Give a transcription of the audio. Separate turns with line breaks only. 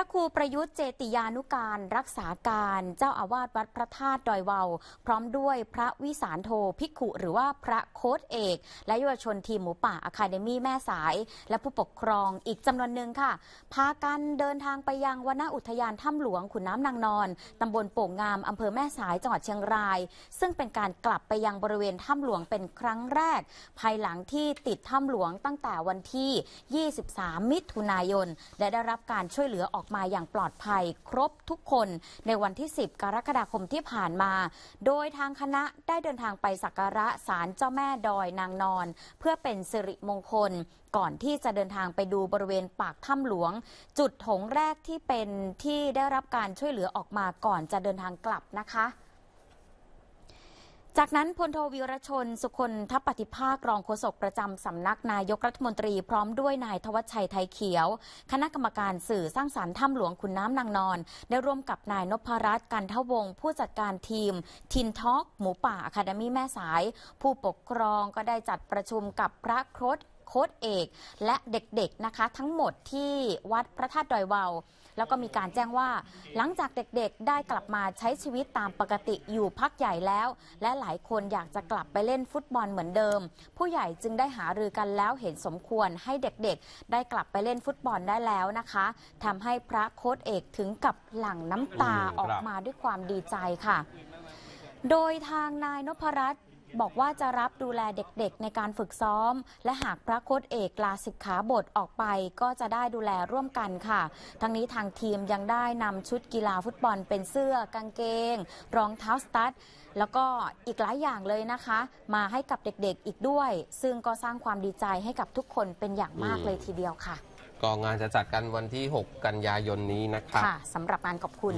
ระครูประยุทธ์เจติยานุการ รักษาการเจ้าอาวาสวัดพระธาตุดอยเวาพร้อมด้วยพระวิสารโท ภิกขุหรือว่าพระโค้ดเอก และเยาวชนทีมหมูป่าอะคาเดมี่แม่สายและผู้ปกครองอีกจำนวนหนึ่งค่ะ พากันเดินทางไปยังวนอุทยานถ้ำหลวงขุนน้ำนางนอนตำบลโป่งงามอำเภอแม่สายจังหวัดเชียงราย ซึ่งเป็นการกลับไปยังบริเวณถ้ำหลวงเป็นครั้งแรก ภายหลังที่ติดถ้ำหลวงตั้งแต่วันที่ 23 มิถุนายนและได้รับการช่วยเหลือออกมาอย่างปลอดภัยครบทุกคนในวันที่ 10 กรกฎาคมที่ผ่านมา โดยทางคณะได้เดินทางไปสักการะศาลเจ้าแม่ดอยนางนอน เพื่อเป็นสิริมงคล ก่อนที่จะเดินทางไปดูบริเวณปากถ้ำหลวง จุดถงแรกที่เป็นที่ได้รับการช่วยเหลือออกมาก่อนจะเดินทางกลับนะคะจากนั้นพลโทวิรชนสุคนทัพปฏิภาครองโฆษกประจำสำนักนายกรัฐมนตรีพร้อมด้วยนายทวัชชัยไทยเขียว คณะกรรมการสื่อสร้างสารรค์ถ้ำหลวงขุนน้ำนางนอนได้ร่วมกับนายนพรัตน์กันทวงศ์ผู้จัดการทีมทินทอกหมูป่าอะคาเดมี่แม่สายผู้ปกครองก็ได้จัดประชุมกับพระครดโค้ดเอกและเด็กๆนะคะทั้งหมดที่วัดพระธาตุดอยเวา แล้วก็มีการแจ้งว่าหลังจากเด็กๆได้กลับมาใช้ชีวิตตามปกติอยู่พักใหญ่แล้ว และหลายคนอยากจะกลับไปเล่นฟุตบอลเหมือนเดิม ผู้ใหญ่จึงได้หารือกันแล้วเห็นสมควรให้เด็กๆ ได้กลับไปเล่นฟุตบอลได้แล้วนะคะทำให้พระโค้ดเอกถึงกับหลั่งน้ำตาออกมาด้วยความดีใจค่ะ โดยทางนายนพรัตน์บอกว่าจะรับดูแลเด็กๆในการฝึกซ้อม และหากพระโคดเอกลาสิกขาบทออกไป ก็จะได้ดูแลร่วมกันค่ะ ทั้งนี้ทางทีมยังได้นำชุดกีฬาฟุตบอลเป็นเสื้อกางเกง รองเท้าสตั๊ดแล้วก็อีกหลายอย่างเลยนะคะ มาให้กับเด็กๆอีกด้วย ซึ่งก็สร้างความดีใจให้กับทุกคนเป็นอย่างมากเลยทีเดียวค่ะก็งานจะจัดกันวันที่ 6 กันยายนนี้นะครับค่ะสำหรับงานขอบคุณ